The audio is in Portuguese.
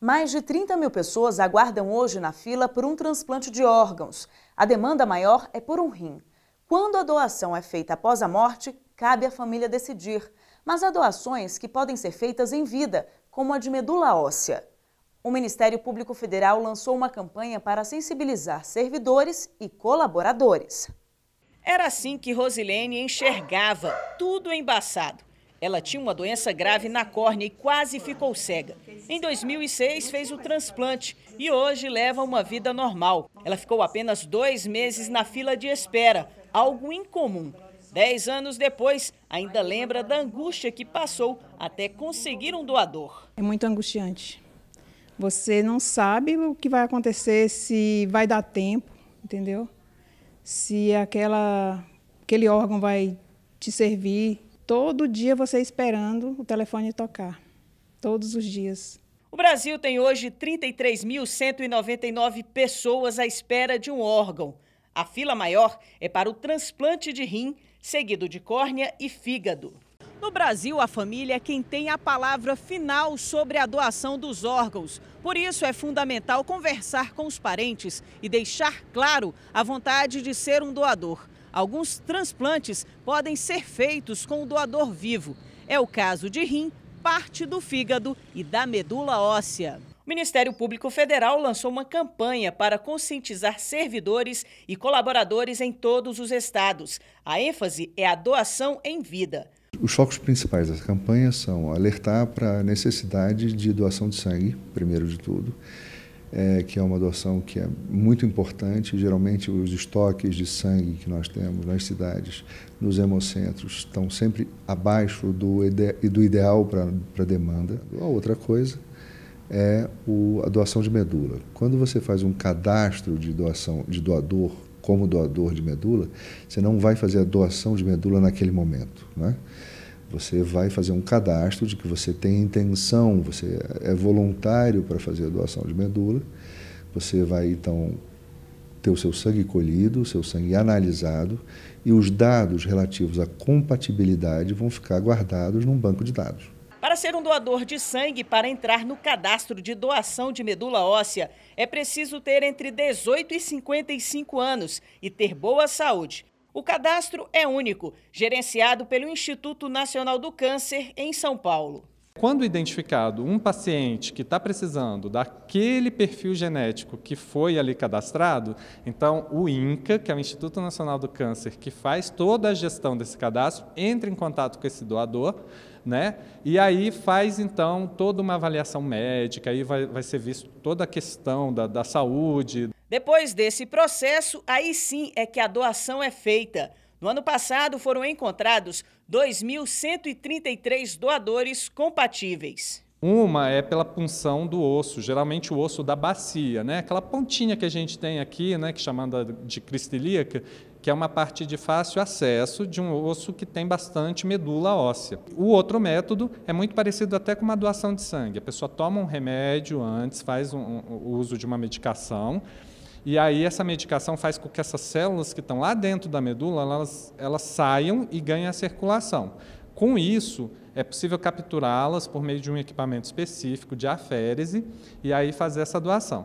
Mais de 30 mil pessoas aguardam hoje na fila por um transplante de órgãos. A demanda maior é por um rim. Quando a doação é feita após a morte, cabe à família decidir. Mas há doações que podem ser feitas em vida, como a de medula óssea. O Ministério Público Federal lançou uma campanha para sensibilizar servidores e colaboradores. Era assim que Rosilene enxergava, tudo embaçado. Ela tinha uma doença grave na córnea e quase ficou cega. Em 2006, fez o transplante e hoje leva uma vida normal. Ela ficou apenas dois meses na fila de espera, algo incomum. Dez anos depois, ainda lembra da angústia que passou até conseguir um doador. É muito angustiante. Você não sabe o que vai acontecer, se vai dar tempo, entendeu? Se aquela, aquele órgão vai te servir Todo dia você esperando o telefone tocar. Todos os dias. O Brasil tem hoje 33.199 pessoas à espera de um órgão. A fila maior é para o transplante de rim, seguido de córnea e fígado. No Brasil, a família é quem tem a palavra final sobre a doação dos órgãos. Por isso, é fundamental conversar com os parentes e deixar claro a vontade de ser um doador alguns transplantes podem ser feitos com o doador vivo. É o caso de rim, parte do fígado e da medula óssea. O Ministério Público Federal lançou uma campanha para conscientizar servidores e colaboradores em todos os estados. A ênfase é a doação em vida. Os focos principais dessa campanha são alertar para a necessidade de doação de sangue, primeiro de tudo, é, que é uma doação que é muito importante. Geralmente, os estoques de sangue que nós temos nas cidades, nos hemocentros, estão sempre abaixo do, ide do ideal para a demanda. A outra coisa é o, a doação de medula. Quando você faz um cadastro de doação de doador como doador de medula, você não vai fazer a doação de medula naquele momento, né? Você vai fazer um cadastro de que você tem intenção, você é voluntário para fazer a doação de medula. Você vai então ter o seu sangue colhido, o seu sangue analisado e os dados relativos à compatibilidade vão ficar guardados num banco de dados. Para ser um doador de sangue, para entrar no cadastro de doação de medula óssea, é preciso ter entre 18 e 55 anos e ter boa saúde. O cadastro é único, gerenciado pelo Instituto Nacional do Câncer em São Paulo. Quando identificado um paciente que está precisando daquele perfil genético que foi ali cadastrado, então o INCA, que é o Instituto Nacional do Câncer, que faz toda a gestão desse cadastro, entra em contato com esse doador, né? E aí faz então toda uma avaliação médica, aí vai, vai ser visto toda a questão da, da saúde. Depois desse processo, aí sim é que a doação é feita. No ano passado foram encontrados 2.133 doadores compatíveis. Uma é pela punção do osso, geralmente o osso da bacia, né? Aquela pontinha que a gente tem aqui, né, que é chamada de cristilíaca, que é uma parte de fácil acesso de um osso que tem bastante medula óssea. O outro método é muito parecido até com uma doação de sangue. A pessoa toma um remédio antes, faz um, um, o uso de uma medicação e aí essa medicação faz com que essas células que estão lá dentro da medula, elas, elas saiam e ganhem a circulação. Com isso, é possível capturá-las por meio de um equipamento específico de aférese e aí fazer essa doação.